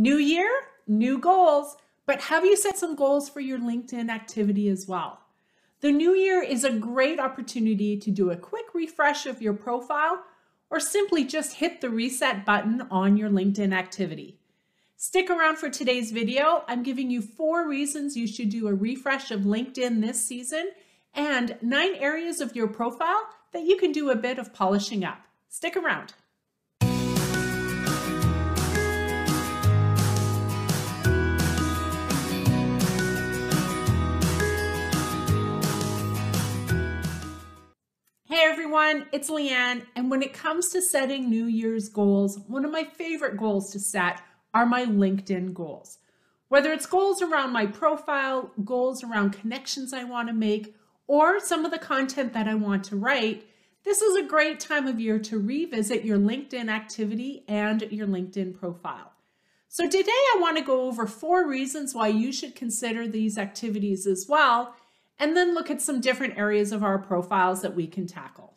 New year, new goals, but have you set some goals for your LinkedIn activity as well? The new year is a great opportunity to do a quick refresh of your profile or simply just hit the reset button on your LinkedIn activity. Stick around for today's video. I'm giving you four reasons you should do a refresh of LinkedIn this season and nine areas of your profile that you can do a bit of polishing up. Stick around. everyone, it's Leanne. And when it comes to setting New Year's goals, one of my favorite goals to set are my LinkedIn goals. Whether it's goals around my profile, goals around connections I want to make, or some of the content that I want to write, this is a great time of year to revisit your LinkedIn activity and your LinkedIn profile. So, today I want to go over four reasons why you should consider these activities as well, and then look at some different areas of our profiles that we can tackle.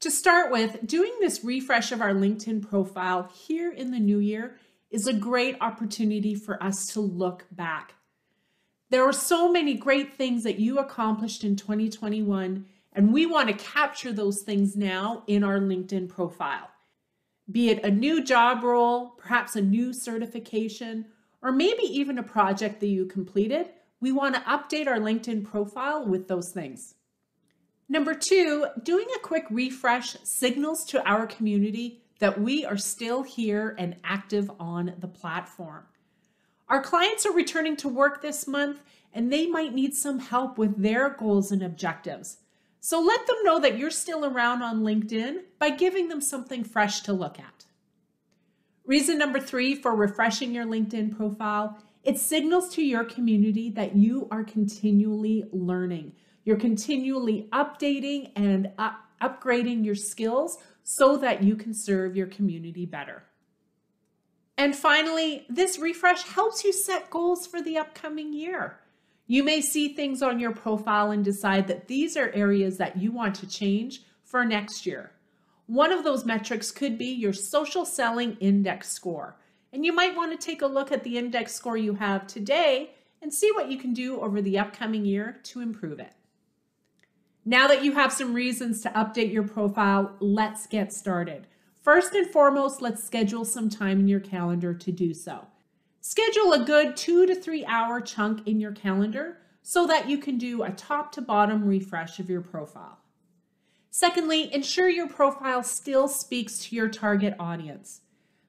To start with, doing this refresh of our LinkedIn profile here in the new year is a great opportunity for us to look back. There are so many great things that you accomplished in 2021, and we want to capture those things now in our LinkedIn profile. Be it a new job role, perhaps a new certification, or maybe even a project that you completed, we want to update our LinkedIn profile with those things. Number two, doing a quick refresh signals to our community that we are still here and active on the platform. Our clients are returning to work this month and they might need some help with their goals and objectives. So let them know that you're still around on LinkedIn by giving them something fresh to look at. Reason number three for refreshing your LinkedIn profile it signals to your community that you are continually learning. You're continually updating and up upgrading your skills so that you can serve your community better. And finally, this refresh helps you set goals for the upcoming year. You may see things on your profile and decide that these are areas that you want to change for next year. One of those metrics could be your social selling index score. And you might want to take a look at the index score you have today and see what you can do over the upcoming year to improve it. Now that you have some reasons to update your profile, let's get started. First and foremost, let's schedule some time in your calendar to do so. Schedule a good two to three hour chunk in your calendar so that you can do a top to bottom refresh of your profile. Secondly, ensure your profile still speaks to your target audience.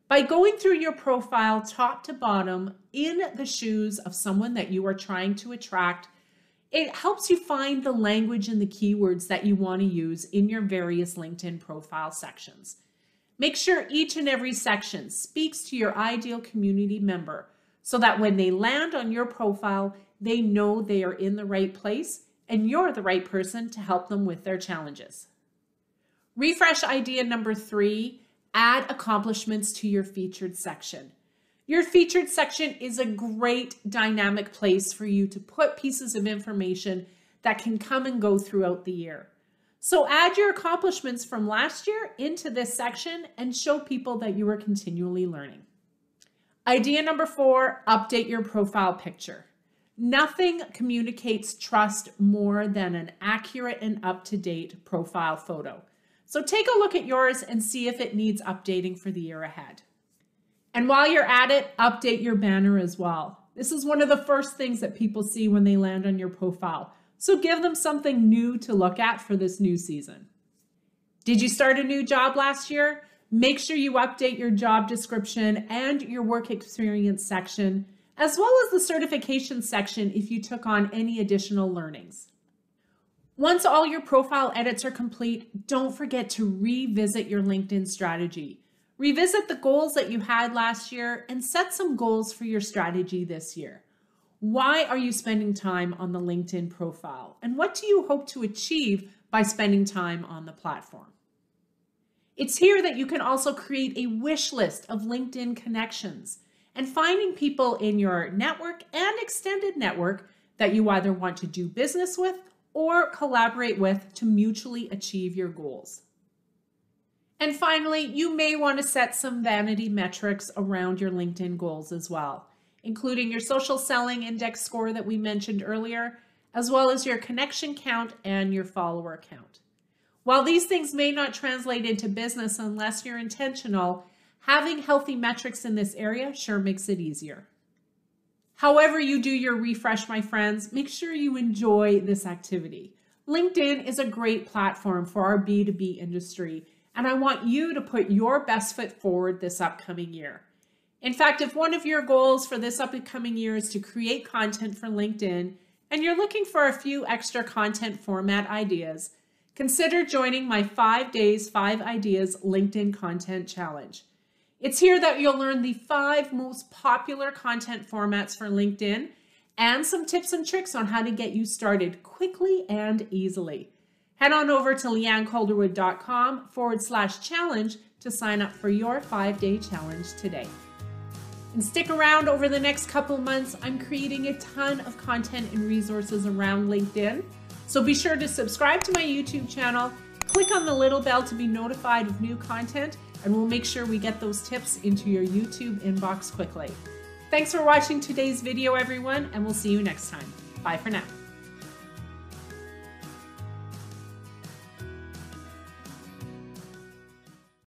By going through your profile top to bottom in the shoes of someone that you are trying to attract it helps you find the language and the keywords that you want to use in your various LinkedIn profile sections. Make sure each and every section speaks to your ideal community member so that when they land on your profile, they know they are in the right place and you're the right person to help them with their challenges. Refresh idea number three add accomplishments to your featured section. Your featured section is a great dynamic place for you to put pieces of information that can come and go throughout the year. So add your accomplishments from last year into this section and show people that you are continually learning. Idea number four, update your profile picture. Nothing communicates trust more than an accurate and up-to-date profile photo. So take a look at yours and see if it needs updating for the year ahead. And while you're at it, update your banner as well. This is one of the first things that people see when they land on your profile. So give them something new to look at for this new season. Did you start a new job last year? Make sure you update your job description and your work experience section, as well as the certification section if you took on any additional learnings. Once all your profile edits are complete, don't forget to revisit your LinkedIn strategy. Revisit the goals that you had last year and set some goals for your strategy this year. Why are you spending time on the LinkedIn profile? And what do you hope to achieve by spending time on the platform? It's here that you can also create a wish list of LinkedIn connections and finding people in your network and extended network that you either want to do business with or collaborate with to mutually achieve your goals. And finally, you may want to set some vanity metrics around your LinkedIn goals as well, including your social selling index score that we mentioned earlier, as well as your connection count and your follower count. While these things may not translate into business unless you're intentional, having healthy metrics in this area sure makes it easier. However, you do your refresh, my friends, make sure you enjoy this activity. LinkedIn is a great platform for our B2B industry and I want you to put your best foot forward this upcoming year. In fact, if one of your goals for this upcoming year is to create content for LinkedIn and you're looking for a few extra content format ideas, consider joining my five days, five ideas LinkedIn content challenge. It's here that you'll learn the five most popular content formats for LinkedIn and some tips and tricks on how to get you started quickly and easily. Head on over to leannecalderwood.com forward slash challenge to sign up for your five day challenge today. And stick around over the next couple months. I'm creating a ton of content and resources around LinkedIn. So be sure to subscribe to my YouTube channel, click on the little bell to be notified of new content, and we'll make sure we get those tips into your YouTube inbox quickly. Thanks for watching today's video, everyone, and we'll see you next time. Bye for now.